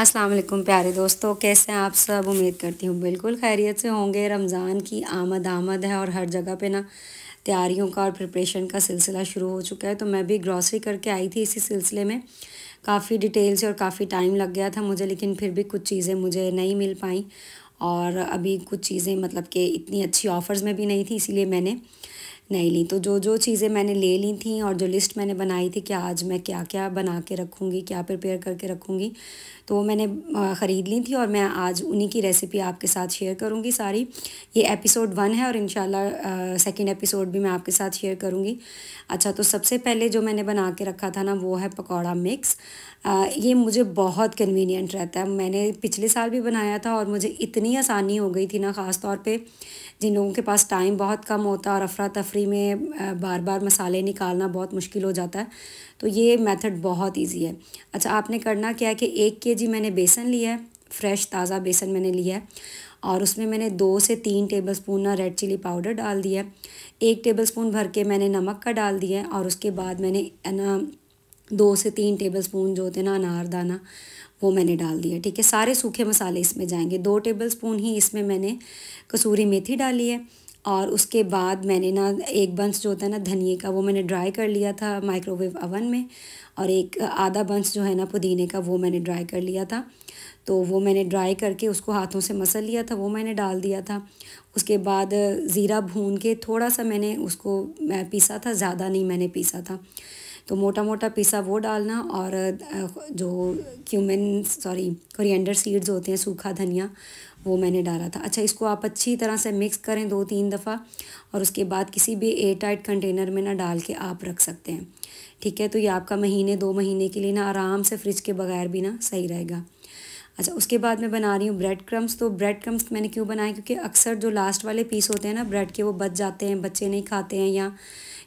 अस्सलाम वालेकुम प्यारे दोस्तों कैसे हैं आप सब उम्मीद करती हूँ बिल्कुल खैरियत से होंगे रमज़ान की आमद आमद है और हर जगह पे ना तैयारियों का और प्रिपरेशन का सिलसिला शुरू हो चुका है तो मैं भी ग्रॉसरी करके आई थी इसी सिलसिले में काफ़ी डिटेल से और काफ़ी टाइम लग गया था मुझे लेकिन फिर भी कुछ चीज़ें मुझे नहीं मिल पाई और अभी कुछ चीज़ें मतलब कि इतनी अच्छी ऑफ़र्स में भी नहीं थी इसीलिए मैंने नहीं ली तो जो जो चीज़ें मैंने ले ली थी और जो लिस्ट मैंने बनाई थी कि आज मैं क्या क्या बना के रखूँगी क्या प्रिपेयर करके रखूँगी तो वो मैंने ख़रीद ली थी और मैं आज उन्हीं की रेसिपी आपके साथ शेयर करूँगी सारी ये एपिसोड वन है और इन सेकेंड एपिसोड भी मैं आपके साथ शेयर करूँगी अच्छा तो सबसे पहले जो मैंने बना के रखा था ना वो है पकौड़ा मिक्स आ, ये मुझे बहुत कन्वीनियंट रहता है मैंने पिछले साल भी बनाया था और मुझे इतनी आसानी हो गई थी ना ख़ास तौर पे जिन लोगों के पास टाइम बहुत कम होता है और अफरा तफरी में बार बार मसाले निकालना बहुत मुश्किल हो जाता है तो ये मेथड बहुत इजी है अच्छा आपने करना क्या है कि एक के जी मैंने बेसन लिया है फ्रेश ताज़ा बेसन मैंने लिया है और उसमें मैंने दो से तीन टेबल स्पून ना रेड चिली पाउडर डाल दिया है एक टेबल स्पून भर के मैंने नमक का डाल दिया है और उसके बाद मैंने ना दो से तीन टेबल स्पून जो होते हैं ना अनारदाना वो मैंने डाल दिया ठीक है सारे सूखे मसाले इसमें जाएंगे दो टेबल स्पून ही इसमें मैंने कसूरी मेथी डाली है और उसके बाद मैंने ना एक बंस जो होता है ना धनिए का वो मैंने ड्राई कर लिया था माइक्रोवेव अवन में और एक आधा बंस जो है ना पुदीने का वो मैंने ड्राई कर लिया था तो वो मैंने ड्राई करके उसको हाथों से मसल लिया था वो मैंने डाल दिया था उसके बाद ज़ीरा भून के थोड़ा सा मैंने उसको मैं पीसा था ज़्यादा नहीं मैंने पीसा था तो मोटा मोटा पिसा वो डालना और जो क्यूमिन सॉरी कोरिएंडर सीड्स होते हैं सूखा धनिया वो मैंने डाला था अच्छा इसको आप अच्छी तरह से मिक्स करें दो तीन दफ़ा और उसके बाद किसी भी एयर टाइट कंटेनर में ना डाल के आप रख सकते हैं ठीक है तो ये आपका महीने दो महीने के लिए ना आराम से फ्रिज के बगैर भी ना सही रहेगा अच्छा उसके बाद मैं बना रही हूँ ब्रेड क्रम्स तो ब्रेड क्रम्स मैंने क्यों बनाए क्योंकि अक्सर जो लास्ट वाले पीस होते हैं ना ब्रेड के वो बच जाते हैं बच्चे नहीं खाते हैं या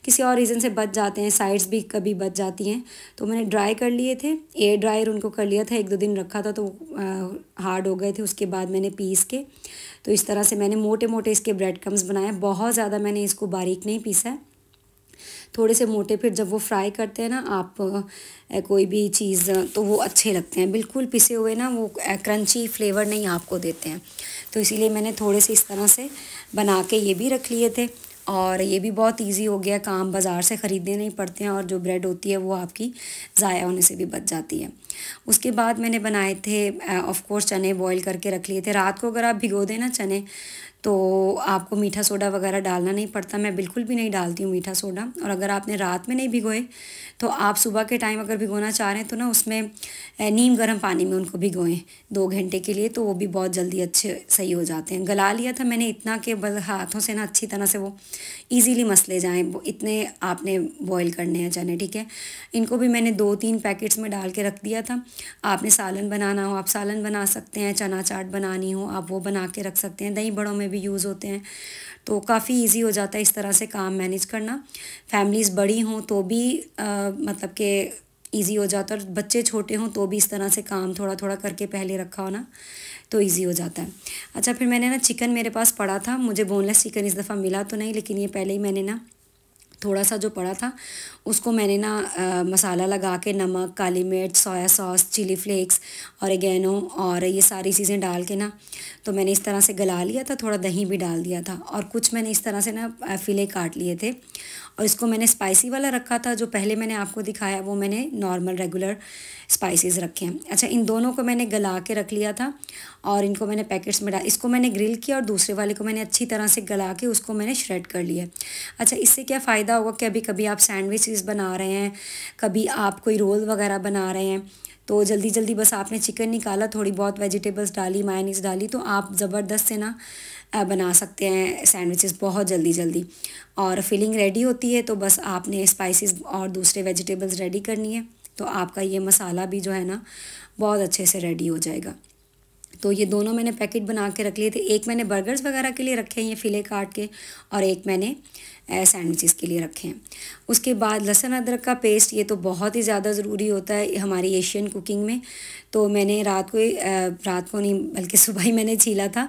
किसी और रीज़न से बच जाते हैं साइड्स भी कभी बच जाती हैं तो मैंने ड्राई कर लिए थे एयर ड्रायर उनको कर लिया था एक दो दिन रखा था तो हार्ड हो गए थे उसके बाद मैंने पीस के तो इस तरह से मैंने मोटे मोटे इसके ब्रेड क्रम्स बनाए बहुत ज़्यादा मैंने इसको बारीक नहीं पीसा है थोड़े से मोटे फिर जब वो फ्राई करते हैं ना आप कोई भी चीज़ तो वो अच्छे लगते हैं बिल्कुल पिसे हुए ना वो क्रंची फ्लेवर नहीं आपको देते हैं तो इसीलिए मैंने थोड़े से इस तरह से बना के ये भी रख लिए थे और ये भी बहुत ईजी हो गया काम बाज़ार से ख़रीदने नहीं पड़ते हैं और जो ब्रेड होती है वो आपकी ज़ाया होने से भी बच जाती है उसके बाद मैंने बनाए थे ऑफ़ कोर्स चने बॉईल करके रख लिए थे रात को अगर आप भिगो देना चने तो आपको मीठा सोडा वगैरह डालना नहीं पड़ता मैं बिल्कुल भी नहीं डालती हूँ मीठा सोडा और अगर आपने रात में नहीं भिगोए तो आप सुबह के टाइम अगर भिगोना चाह रहे हैं तो ना उसमें नीम गर्म पानी में उनको भिगोएं दो घंटे के लिए तो वो भी बहुत जल्दी अच्छे सही हो जाते हैं गला लिया था मैंने इतना कि बल हाथों से ना अच्छी तरह से वो ईज़िली मसले जाएँ इतने आपने बॉयल करने हैं चने ठीक है इनको भी मैंने दो तीन पैकेट्स में डाल के रख दिया था आपने सालन बनाना हो आप सालन बना सकते हैं चना चाट बनानी हो आप वो बना के रख सकते हैं दही बड़ों में भी यूज़ होते हैं तो काफ़ी इजी हो जाता है इस तरह से काम मैनेज करना फैमिलीज़ बड़ी हों तो भी आ, मतलब के ईजी हो जाता है और बच्चे छोटे हों तो भी इस तरह से काम थोड़ा थोड़ा करके पहले रखा हो ना तो ईजी हो जाता है अच्छा फिर मैंने ना चिकन मेरे पास पड़ा था मुझे बोनलेस चिकन इस दफ़ा मिला तो नहीं लेकिन ये पहले ही मैंने ना थोड़ा सा जो पड़ा था उसको मैंने ना आ, मसाला लगा के नमक काली मिर्च सोया सॉस चिली फ्लेक्स और एगेनो और ये सारी चीज़ें डाल के ना तो मैंने इस तरह से गला लिया था थोड़ा दही भी डाल दिया था और कुछ मैंने इस तरह से ना फिले काट लिए थे और इसको मैंने स्पाइसी वाला रखा था जो पहले मैंने आपको दिखाया वो मैंने नॉर्मल रेगुलर स्पाइसेस रखे हैं अच्छा इन दोनों को मैंने गला के रख लिया था और इनको मैंने पैकेट्स में डाल इसको मैंने ग्रिल किया और दूसरे वाले को मैंने अच्छी तरह से गला के उसको मैंने श्रेड कर लिया अच्छा इससे क्या फ़ायदा होगा अभी कभी आप सैंडविचेस बना रहे हैं कभी आप कोई रोल वगैरह बना रहे हैं तो जल्दी जल्दी बस आपने चिकन निकाला थोड़ी बहुत वेजिटेबल्स डाली मायनीस डाली तो आप ज़बरदस्त से ना बना सकते हैं सैंडविचेस बहुत जल्दी जल्दी और फिलिंग रेडी होती है तो बस आपने स्पाइसेस और दूसरे वेजिटेबल्स रेडी करनी है तो आपका ये मसाला भी जो है ना बहुत अच्छे से रेडी हो जाएगा तो ये दोनों मैंने पैकेट बना के रख लिए थे एक मैंने बर्गर्स वगैरह के लिए रखे हैं ये फ़िले काट के और एक मैंने सैंडविचेस के लिए रखें उसके बाद लहसुन अदरक का पेस्ट ये तो बहुत ही ज़्यादा ज़रूरी होता है हमारी एशियन कुकिंग में तो मैंने रात को रात को नहीं बल्कि सुबह ही मैंने छीला था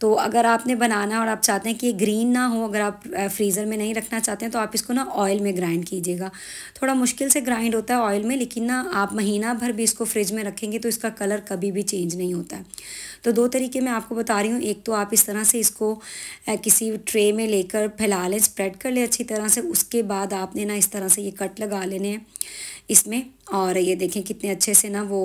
तो अगर आपने बनाना और आप चाहते हैं कि ये ग्रीन ना हो अगर आप फ्रीज़र में नहीं रखना चाहते हैं तो आप इसको ना ऑयल में ग्राइंड कीजिएगा थोड़ा मुश्किल से ग्राइंड होता है ऑयल में लेकिन ना आप महीना भर भी इसको फ्रिज में रखेंगे तो इसका कलर कभी भी चेंज नहीं होता है तो दो तरीके मैं आपको बता रही हूँ एक तो आप इस तरह से इसको किसी ट्रे में लेकर फैला लें स्प्रेड कर लें अच्छी तरह से उसके बाद आपने ना इस तरह से ये कट लगा लेने हैं इसमें और ये देखें कितने अच्छे से ना वो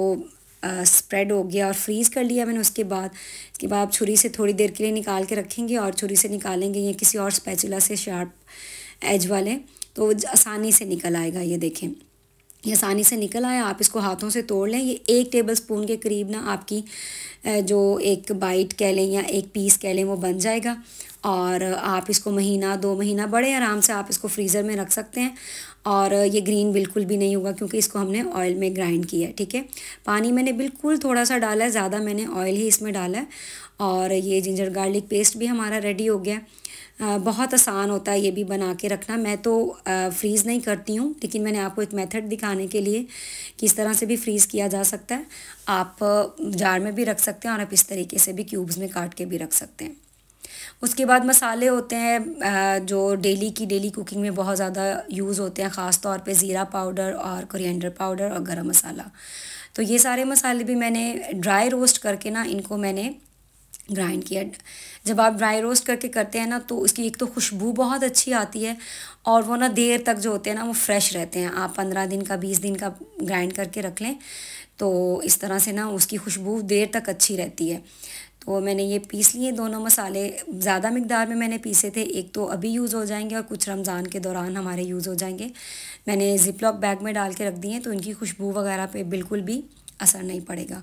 स्प्रेड हो गया और फ्रीज़ कर लिया मैंने उसके बाद इसके बाद आप छुरी से थोड़ी देर के लिए निकाल के रखेंगे और छुरी से निकालेंगे या किसी और स्पैचुला से शार्प एज वाले तो आसानी से निकल आएगा ये देखें ये आसानी से निकल आए आप इसको हाथों से तोड़ लें ये एक टेबल स्पून के करीब ना आपकी जो एक बाइट कह लें या एक पीस कह लें वो बन जाएगा और आप इसको महीना दो महीना बड़े आराम से आप इसको फ्रीज़र में रख सकते हैं और ये ग्रीन बिल्कुल भी नहीं होगा क्योंकि इसको हमने ऑयल में ग्राइंड किया है ठीक है पानी मैंने बिल्कुल थोड़ा सा डाला है ज़्यादा मैंने ऑयल ही इसमें डाला है और ये जिंजर गार्लिक पेस्ट भी हमारा रेडी हो गया बहुत आसान होता है ये भी बना के रखना मैं तो फ्रीज़ नहीं करती हूँ लेकिन मैंने आपको एक मेथड दिखाने के लिए कि इस तरह से भी फ्रीज़ किया जा सकता है आप जार में भी रख सकते हैं और आप इस तरीके से भी क्यूब्स में काट के भी रख सकते हैं उसके बाद मसाले होते हैं जो डेली की डेली कुकिंग में बहुत ज़्यादा यूज़ होते हैं ख़ास तौर पे ज़ीरा पाउडर और कोरिएंडर पाउडर और गरम मसाला तो ये सारे मसाले भी मैंने ड्राई रोस्ट करके ना इनको मैंने ग्राइंड किया जब आप ड्राई रोस्ट करके करते हैं ना तो उसकी एक तो खुशबू बहुत अच्छी आती है और वो ना देर तक जो होते हैं ना वो फ्रेश रहते हैं आप पंद्रह दिन का बीस दिन का ग्राइंड करके रख लें तो इस तरह से ना उसकी खुशबू देर तक अच्छी रहती है तो मैंने ये पीस लिए दोनों मसाले ज़्यादा मकदार में मैंने पीसे थे एक तो अभी यूज़ हो जाएंगे और कुछ रमज़ान के दौरान हमारे यूज़ हो जाएंगे मैंने जिप लॉक बैग में डाल के रख दिए तो इनकी खुशबू वगैरह पर बिल्कुल भी असर नहीं पड़ेगा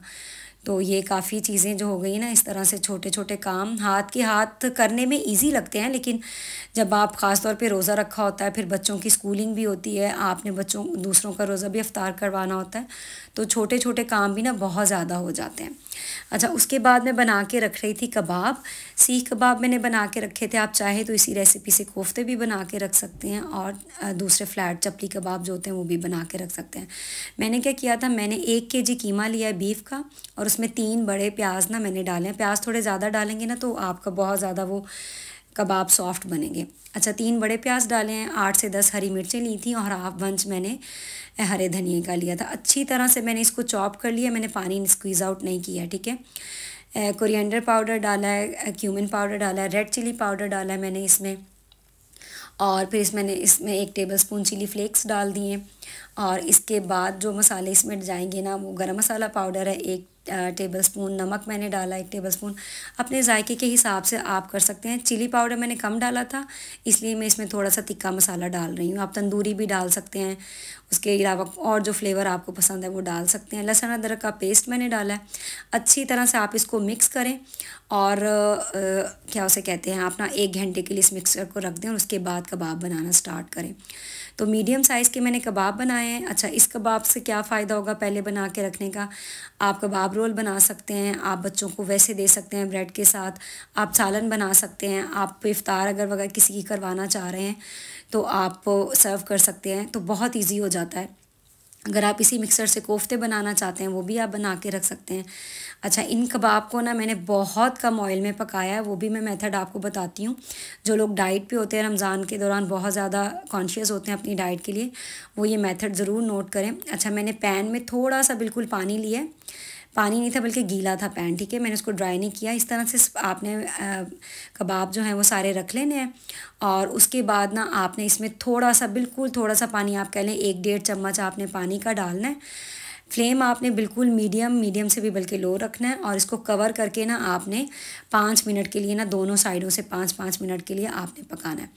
तो ये काफ़ी चीज़ें जो हो गई ना इस तरह से छोटे छोटे काम हाथ के हाथ करने में इजी लगते हैं लेकिन जब आप ख़ास तौर पे रोज़ा रखा होता है फिर बच्चों की स्कूलिंग भी होती है आपने बच्चों दूसरों का रोज़ा भी अफ्तार करवाना होता है तो छोटे छोटे काम भी ना बहुत ज़्यादा हो जाते हैं अच्छा उसके बाद मैं बना के रख रही थी कबाब सीख कबाब मैंने बना के रखे थे आप चाहे तो इसी रेसिपी से कोफ्ते भी बना के रख सकते हैं और दूसरे फ्लैट चपली कबाब जो होते हैं वो भी बना के रख सकते हैं मैंने क्या किया था मैंने एक के जी कीमा लिया बीफ का और उसमें तीन बड़े प्याज ना मैंने डाले हैं प्याज थोड़े ज़्यादा डालेंगे ना तो आपका बहुत ज़्यादा वो कबाब सॉफ्ट बनेंगे अच्छा तीन बड़े प्याज डाले हैं आठ से दस हरी मिर्चें ली थी और हाफ बंच मैंने हरे धनिए का लिया था अच्छी तरह से मैंने इसको चॉप कर लिया मैंने पानी स्क्वीज़ आउट नहीं किया ठीक है कोरिएंडर पाउडर डाला है क्यूमिन पाउडर डाला है रेड चिली पाउडर डाला है मैंने इसमें और फिर इस मैंने इसमें एक टेबल स्पून चिली फ्लेक्स डाल दिए और इसके बाद जो मसाले इसमें जाएंगे ना वो गरम मसाला पाउडर है एक टेबल स्पून नमक मैंने डाला एक टेबल स्पून अपने जायके के हिसाब से आप कर सकते हैं चिली पाउडर मैंने कम डाला था इसलिए मैं इसमें थोड़ा सा तिक्का मसाला डाल रही हूँ आप तंदूरी भी डाल सकते हैं उसके अलावा और जो फ्लेवर आपको पसंद है वो डाल सकते हैं लहसुन अदरक का पेस्ट मैंने डाला है अच्छी तरह से आप इसको मिक्स करें और आ, क्या उसे कहते हैं अपना एक घंटे के लिए इस मिक्सर को रख दें और उसके बाद कबाब बनाना स्टार्ट करें तो मीडियम साइज़ के मैंने कबाब बनाए हैं अच्छा इस कबाब से क्या फ़ायदा होगा पहले बना के रखने का आप कबाब रोल बना सकते हैं आप बच्चों को वैसे दे सकते हैं ब्रेड के साथ आप सालन बना सकते हैं आप इफ़ार अगर वगैरह किसी की करवाना चाह रहे हैं तो आप सर्व कर सकते हैं तो बहुत ईजी हो जाता है अगर आप इसी मिक्सर से कोफ्ते बनाना चाहते हैं वो भी आप बना के रख सकते हैं अच्छा इन कबाब को ना मैंने बहुत कम ऑयल में पकाया है वो भी मैं मेथड आपको बताती हूँ जो लोग डाइट पे होते हैं रमज़ान के दौरान बहुत ज़्यादा कॉन्शियस होते हैं अपनी डाइट के लिए वो ये मेथड ज़रूर नोट करें अच्छा मैंने पैन में थोड़ा सा बिल्कुल पानी लिया पानी नहीं था बल्कि गीला था पैन ठीक है मैंने उसको ड्राई नहीं किया इस तरह से आपने कबाब जो हैं वो सारे रख लेने हैं और उसके बाद ना आपने इसमें थोड़ा सा बिल्कुल थोड़ा सा पानी आप कह लें एक डेढ़ चम्मच आपने पानी का डालना है फ्लेम आपने बिल्कुल मीडियम मीडियम से भी बल्कि लो रखना है और इसको कवर करके ना आपने पाँच मिनट के लिए ना दोनों साइडों से पाँच पाँच मिनट के लिए आपने पकाना है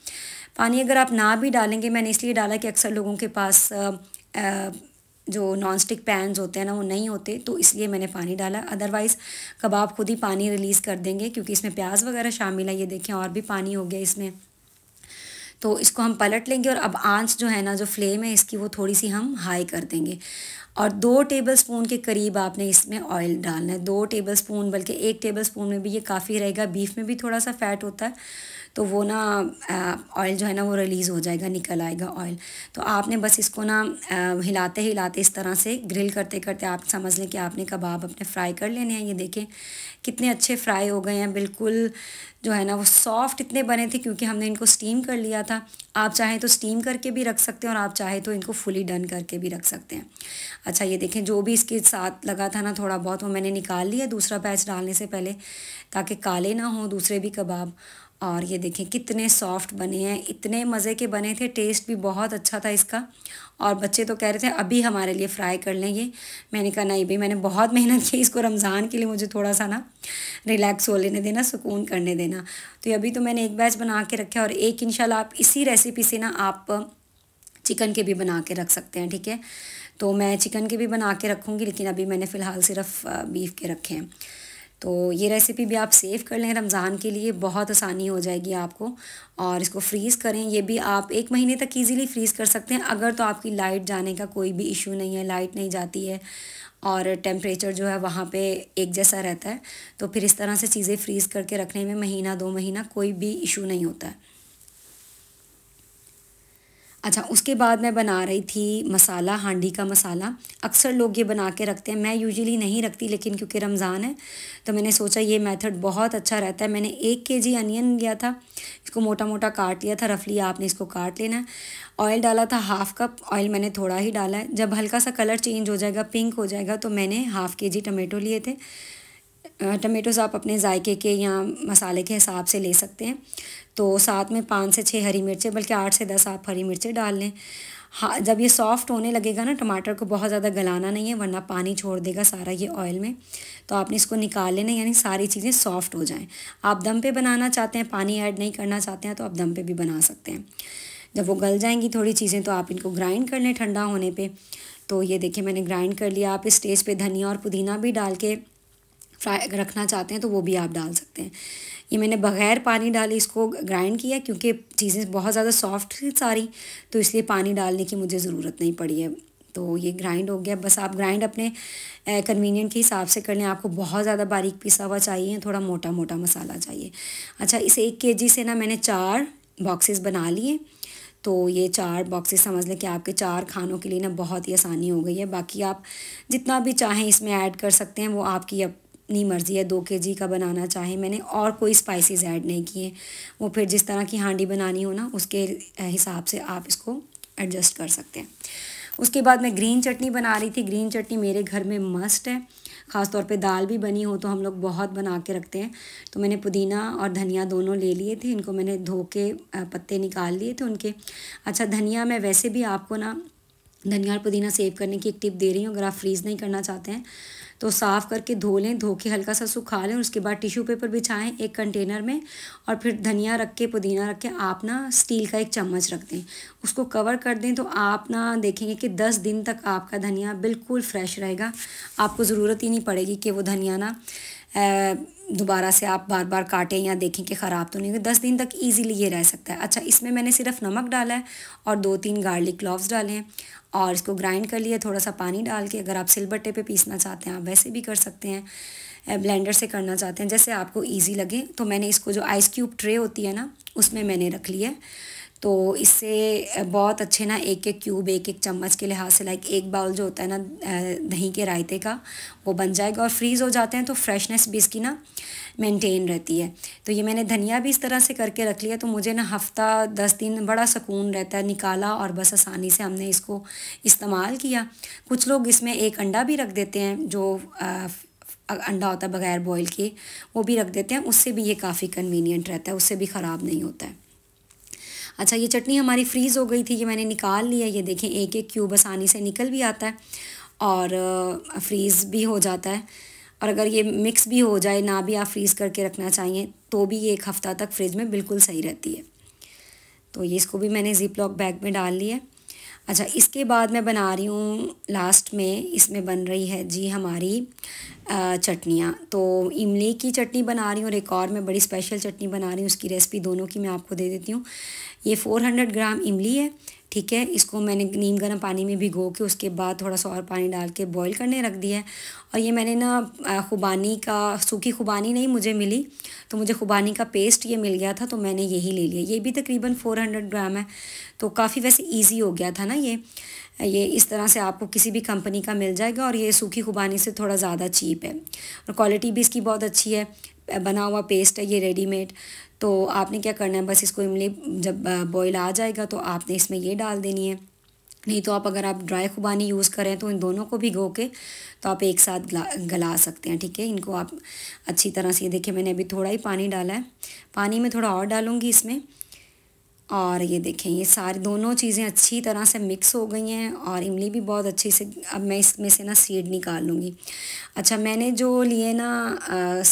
पानी अगर आप ना भी डालेंगे मैंने इसलिए डाला कि अक्सर लोगों के पास आ, आ, जो नॉन स्टिक पैंस होते हैं ना वो नहीं होते तो इसलिए मैंने पानी डाला अदरवाइज़ कबाब खुद ही पानी रिलीज़ कर देंगे क्योंकि इसमें प्याज वगैरह शामिल है ये देखें और भी पानी हो गया इसमें तो इसको हम पलट लेंगे और अब आंच जो है ना जो फ्लेम है इसकी वो थोड़ी सी हम हाई कर देंगे और दो टेबल स्पून के करीब आपने इसमें ऑयल डालना है दो टेबल स्पून बल्कि एक टेबल स्पून में भी ये काफ़ी रहेगा बीफ में भी थोड़ा सा फ़ैट होता है तो वो ना ऑयल जो है ना वो रिलीज़ हो जाएगा निकल आएगा ऑयल तो आपने बस इसको ना आ, हिलाते हिलाते इस तरह से ग्रिल करते करते आप समझ लें कि आपने कबाब अपने फ्राई कर लेने हैं ये देखें कितने अच्छे फ्राई हो गए हैं बिल्कुल जो है ना वो सॉफ्ट इतने बने थे क्योंकि हमने इनको स्टीम कर लिया था था आप चाहें तो स्टीम करके भी रख सकते हैं और आप चाहें तो इनको फुली डन करके भी रख सकते हैं अच्छा ये देखें जो भी इसके साथ लगा था ना थोड़ा बहुत वो मैंने निकाल लिया दूसरा बैच डालने से पहले ताकि काले ना हों दूसरे भी कबाब और ये देखें कितने सॉफ्ट बने हैं इतने मज़े के बने थे टेस्ट भी बहुत अच्छा था इसका और बच्चे तो कह रहे थे अभी हमारे लिए फ्राई कर लें ये मैंने कहा नहीं भाई मैंने बहुत मेहनत की इसको रमज़ान के लिए मुझे थोड़ा सा ना रिलैक्स हो लेने देना सुकून करने देना तो अभी तो मैंने एक बैच बना के रखा और एक इन आप इसी रेसिपी से ना आप चिकन के भी बना के रख सकते हैं ठीक है तो मैं चिकन के भी बना के रखूँगी लेकिन अभी मैंने फ़िलहाल सिर्फ बीफ के रखे हैं तो ये रेसिपी भी आप सेव कर लें रमज़ान के लिए बहुत आसानी हो जाएगी आपको और इसको फ्रीज़ करें ये भी आप एक महीने तक ईज़िली फ्रीज़ कर सकते हैं अगर तो आपकी लाइट जाने का कोई भी इशू नहीं है लाइट नहीं जाती है और टेम्परेचर जो है वहाँ पे एक जैसा रहता है तो फिर इस तरह से चीज़ें फ्रीज़ करके रखने में महीना दो महीना कोई भी इशू नहीं होता है अच्छा उसके बाद मैं बना रही थी मसाला हांडी का मसाला अक्सर लोग ये बना के रखते हैं मैं यूजुअली नहीं रखती लेकिन क्योंकि रमज़ान है तो मैंने सोचा ये मेथड बहुत अच्छा रहता है मैंने एक के जी अनियन लिया था इसको मोटा मोटा काट लिया था रफली आपने इसको काट लेना है ऑयल डाला था हाफ़ कप ऑयल मैंने थोड़ा ही डाला है जब हल्का सा कलर चेंज हो जाएगा पिंक हो जाएगा तो मैंने हाफ़ के जी टमेटो लिए थे टमेटोज़ आप अपने जायके के या मसाले के हिसाब से ले सकते हैं तो साथ में पाँच से छः हरी मिर्चें बल्कि आठ से दस आप हरी मिर्चें डाल लें हाँ जब ये सॉफ्ट होने लगेगा ना टमाटर को बहुत ज़्यादा गलाना नहीं है वरना पानी छोड़ देगा सारा ये ऑयल में तो आपने इसको निकाल लेना यानी सारी चीज़ें सॉफ्ट हो जाएं आप दम पे बनाना चाहते हैं पानी ऐड नहीं करना चाहते हैं तो आप दम पे भी बना सकते हैं जब वो गल जाएंगी थोड़ी चीज़ें तो आप इनको ग्राइंड कर लें ठंडा होने पर तो ये देखिए मैंने ग्राइंड कर लिया आप इस स्टेज पर धनिया और पुदीना भी डाल के फ्राई रखना चाहते हैं तो वो भी आप डाल सकते हैं ये मैंने बग़ैर पानी डाले इसको ग्राइंड किया क्योंकि चीज़ें बहुत ज़्यादा सॉफ्ट थी सारी तो इसलिए पानी डालने की मुझे ज़रूरत नहीं पड़ी है तो ये ग्राइंड हो गया बस आप ग्राइंड अपने कन्वीनियंट के हिसाब से कर लें आपको बहुत ज़्यादा बारीक पिसा हुआ चाहिए थोड़ा मोटा मोटा मसाला चाहिए अच्छा इस एक के से ना मैंने चार बॉक्सेस बना लिए तो ये चार बॉक्सेस समझ लें कि आपके चार खानों के लिए ना बहुत ही आसानी हो गई है बाकी आप जितना भी चाहें इसमें ऐड कर सकते हैं वो आपकी अब अपनी मर्ज़ी है दो के जी का बनाना चाहे मैंने और कोई स्पाइसेस ऐड नहीं किए वो फिर जिस तरह की हांडी बनानी हो ना उसके हिसाब से आप इसको एडजस्ट कर सकते हैं उसके बाद मैं ग्रीन चटनी बना रही थी ग्रीन चटनी मेरे घर में मस्ट है ख़ास तौर पे दाल भी बनी हो तो हम लोग बहुत बना के रखते हैं तो मैंने पुदीना और धनिया दोनों ले लिए थे इनको मैंने धो के पत्ते निकाल लिए थे उनके अच्छा धनिया मैं वैसे भी आपको ना धनिया और पुदीना सेव करने की एक टिप दे रही हूँ अगर आप फ्रीज़ नहीं करना चाहते हैं तो साफ़ करके धो लें धो के हल्का सा सुखा लें उसके बाद टिश्यू पेपर बिछाएं एक कंटेनर में और फिर धनिया रख के पुदीना रख के आप ना स्टील का एक चम्मच रख दें उसको कवर कर दें तो आप ना देखेंगे कि दस दिन तक आपका धनिया बिल्कुल फ्रेश रहेगा आपको ज़रूरत ही नहीं पड़ेगी कि वो धनिया ना दोबारा से आप बार बार काटें या देखें कि ख़राब तो नहीं होगी दस दिन तक ईजीली ये रह सकता है अच्छा इसमें मैंने सिर्फ नमक डाला है और दो तीन गार्लिक क्लॉव्स डाले हैं और इसको ग्राइंड कर लिया थोड़ा सा पानी डाल के अगर आप सिलबट्टे पे पीसना चाहते हैं आप वैसे भी कर सकते हैं ब्लेंडर से करना चाहते हैं जैसे आपको ईजी लगे तो मैंने इसको जो आइस क्यूब ट्रे होती है ना उसमें मैंने रख लिया है तो इससे बहुत अच्छे ना एक एक क्यूब एक एक चम्मच के लिहाज से लाइक एक बाउल जो होता है ना दही के रायते का वो बन जाएगा और फ्रीज़ हो जाते हैं तो फ्रेशनेस भी इसकी ना मेंटेन रहती है तो ये मैंने धनिया भी इस तरह से करके रख लिया तो मुझे ना हफ़्ता दस दिन बड़ा सुकून रहता है निकाला और बस आसानी से हमने इसको इस्तेमाल किया कुछ लोग इसमें एक अंडा भी रख देते हैं जो आ, अंडा होता है बगैर बॉईल के वो भी रख देते हैं उससे भी ये काफ़ी कन्वीनियंट रहता है उससे भी ख़राब नहीं होता है अच्छा ये चटनी हमारी फ्रीज़ हो गई थी ये मैंने निकाल लिया ये देखें एक एक क्यूब आसानी से निकल भी आता है और फ्रीज़ भी हो जाता है और अगर ये मिक्स भी हो जाए ना भी आप फ्रीज़ करके रखना चाहिए तो भी ये एक हफ़्ता तक फ्रिज में बिल्कुल सही रहती है तो ये इसको भी मैंने ज़िप लॉक बैग में डाल लिया अच्छा इसके बाद मैं बना रही हूँ लास्ट में इसमें बन रही है जी हमारी चटनियाँ तो इमली की चटनी बना रही हूँ और एक और मैं बड़ी स्पेशल चटनी बना रही हूँ उसकी रेसिपी दोनों की मैं आपको दे देती हूँ ये फ़ोर हंड्रेड ग्राम इमली है ठीक है इसको मैंने नीम गर्म पानी में भिगो के उसके बाद थोड़ा सा और पानी डाल के बॉईल करने रख दिया है और ये मैंने ना खुबानी का सूखी खुबानी नहीं मुझे मिली तो मुझे खुबानी का पेस्ट ये मिल गया था तो मैंने यही ले लिया ये भी तकरीबन फ़ोर हंड्रेड ग्राम है तो काफ़ी वैसे ईजी हो गया था ना ये ये इस तरह से आपको किसी भी कंपनी का मिल जाएगा और ये सूखी खुबानी से थोड़ा ज़्यादा चीप है और क्वालिटी भी इसकी बहुत अच्छी है बना हुआ पेस्ट है ये रेडीमेड तो आपने क्या करना है बस इसको इमली जब बॉयल आ जाएगा तो आपने इसमें ये डाल देनी है नहीं तो आप अगर आप ड्राई खुबानी यूज़ करें तो इन दोनों को भिगो के तो आप एक साथ गला गला सकते हैं ठीक है इनको आप अच्छी तरह से देखिए मैंने अभी थोड़ा ही पानी डाला है पानी में थोड़ा और डालूँगी इसमें और ये देखें ये सारी दोनों चीज़ें अच्छी तरह से मिक्स हो गई हैं और इमली भी बहुत अच्छी से अब मैं इसमें से ना सीड निकाल लूँगी अच्छा मैंने जो लिए ना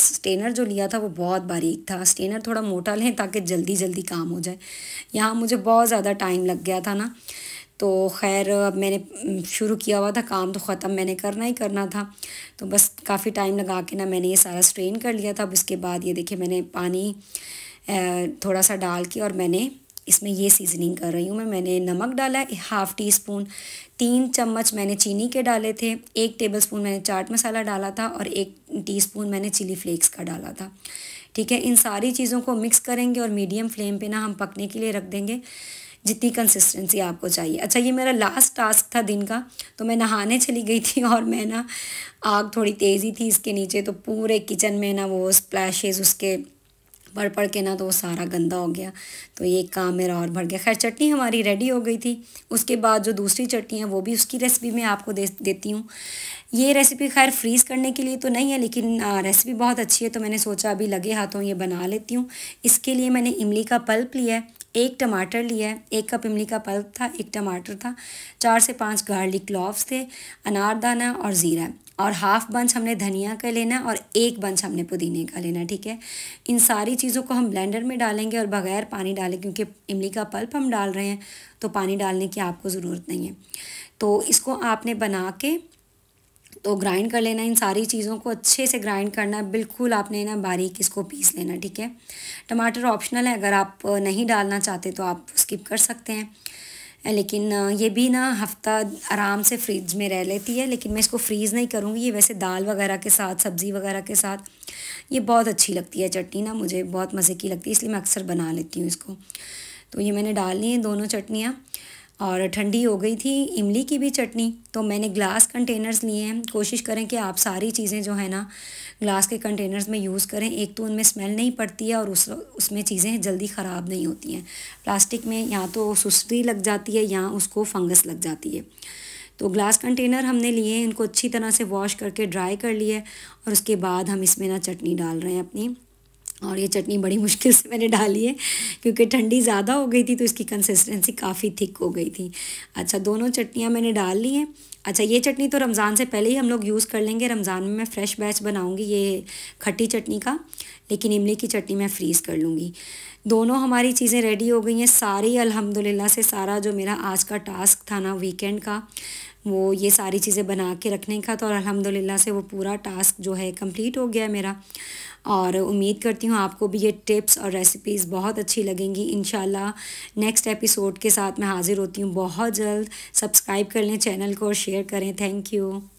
स्टेनर जो लिया था वो बहुत बारीक था स्टेनर थोड़ा मोटा लें ताकि जल्दी जल्दी काम हो जाए यहाँ मुझे बहुत ज़्यादा टाइम लग गया था ना तो खैर अब मैंने शुरू किया हुआ था काम तो ख़त्म मैंने करना ही करना था तो बस काफ़ी टाइम लगा के ना मैंने ये सारा स्ट्रेन कर लिया था अब उसके बाद ये देखिए मैंने पानी थोड़ा सा डाल के और मैंने इसमें ये सीजनिंग कर रही हूँ मैं मैंने नमक डाला है हाफ़ टी स्पून तीन चम्मच मैंने चीनी के डाले थे एक टेबल स्पून मैंने चाट मसाला डाला था और एक टीस्पून मैंने चिली फ्लेक्स का डाला था ठीक है इन सारी चीज़ों को मिक्स करेंगे और मीडियम फ्लेम पे ना हम पकने के लिए रख देंगे जितनी कंसिस्टेंसी आपको चाहिए अच्छा ये मेरा लास्ट टास्क था दिन का तो मैं नहाने चली गई थी और मैं ना आग थोड़ी तेज़ी थी इसके नीचे तो पूरे किचन में ना वो स्प्लैशेज़ उसके भर पड़ के ना तो वो सारा गंदा हो गया तो ये काम मेरा और बढ़ गया खैर चटनी हमारी रेडी हो गई थी उसके बाद जो दूसरी चटनी है वो भी उसकी रेसिपी मैं आपको दे देती हूँ ये रेसिपी खैर फ्रीज़ करने के लिए तो नहीं है लेकिन रेसिपी बहुत अच्छी है तो मैंने सोचा अभी लगे हाथों ये बना लेती हूँ इसके लिए मैंने इमली का पल्प लिया है एक टमाटर लिया है एक कप इमली का पल्प था एक टमाटर था चार से पाँच गार्लिक क्लॉव्स थे अनारदाना और ज़ीरा और हाफ बंच हमने धनिया का लेना और एक बंच हमने पुदीने का लेना ठीक है इन सारी चीज़ों को हम ब्लेंडर में डालेंगे और बगैर पानी डालें क्योंकि इमली का पल्प हम डाल रहे हैं तो पानी डालने की आपको ज़रूरत नहीं है तो इसको आपने बना के तो ग्राइंड कर लेना इन सारी चीज़ों को अच्छे से ग्राइंड करना बिल्कुल आपने ना बारीक इसको पीस लेना ठीक है टमाटर ऑप्शनल है अगर आप नहीं डालना चाहते तो आप स्किप कर सकते हैं लेकिन ये भी ना हफ्ता आराम से फ्रीज में रह लेती है लेकिन मैं इसको फ्रीज़ नहीं करूँगी ये वैसे दाल वगैरह के साथ सब्ज़ी वगैरह के साथ ये बहुत अच्छी लगती है चटनी ना मुझे बहुत मज़े की लगती है इसलिए मैं अक्सर बना लेती हूँ इसको तो ये मैंने डाल ली हैं दोनों चटनियाँ और ठंडी हो गई थी इमली की भी चटनी तो मैंने ग्लास कंटेनर्स लिए हैं कोशिश करें कि आप सारी चीज़ें जो है ना ग्लास के कंटेनर्स में यूज़ करें एक तो उनमें स्मेल नहीं पड़ती है और उस उसमें चीज़ें जल्दी ख़राब नहीं होती हैं प्लास्टिक में या तो सुस्ती लग जाती है या उसको फंगस लग जाती है तो ग्लास कंटेनर हमने लिए हैं इनको अच्छी तरह से वॉश करके ड्राई कर लिए और उसके बाद हम इसमें ना चटनी डाल रहे हैं अपनी और ये चटनी बड़ी मुश्किल से मैंने डाली है क्योंकि ठंडी ज़्यादा हो गई थी तो इसकी कंसिस्टेंसी काफ़ी थिक हो गई थी अच्छा दोनों चटनियाँ मैंने डाल ली हैं अच्छा ये चटनी तो रमज़ान से पहले ही हम लोग यूज़ कर लेंगे रमज़ान में मैं फ़्रेश बैच बनाऊँगी ये खट्टी चटनी का लेकिन इमली की चटनी मैं फ्रीज़ कर लूँगी दोनों हमारी चीज़ें रेडी हो गई हैं सारी अलहमदिल्ला से सारा जो मेरा आज का टास्क था ना वीकेंड का वो ये सारी चीज़ें बना के रखने का तो और अल्हम्दुलिल्लाह से वो पूरा टास्क जो है कंप्लीट हो गया है मेरा और उम्मीद करती हूँ आपको भी ये टिप्स और रेसिपीज़ बहुत अच्छी लगेंगी इन नेक्स्ट एपिसोड के साथ मैं हाज़िर होती हूँ बहुत जल्द सब्सक्राइब कर लें चैनल को और शेयर करें थैंक यू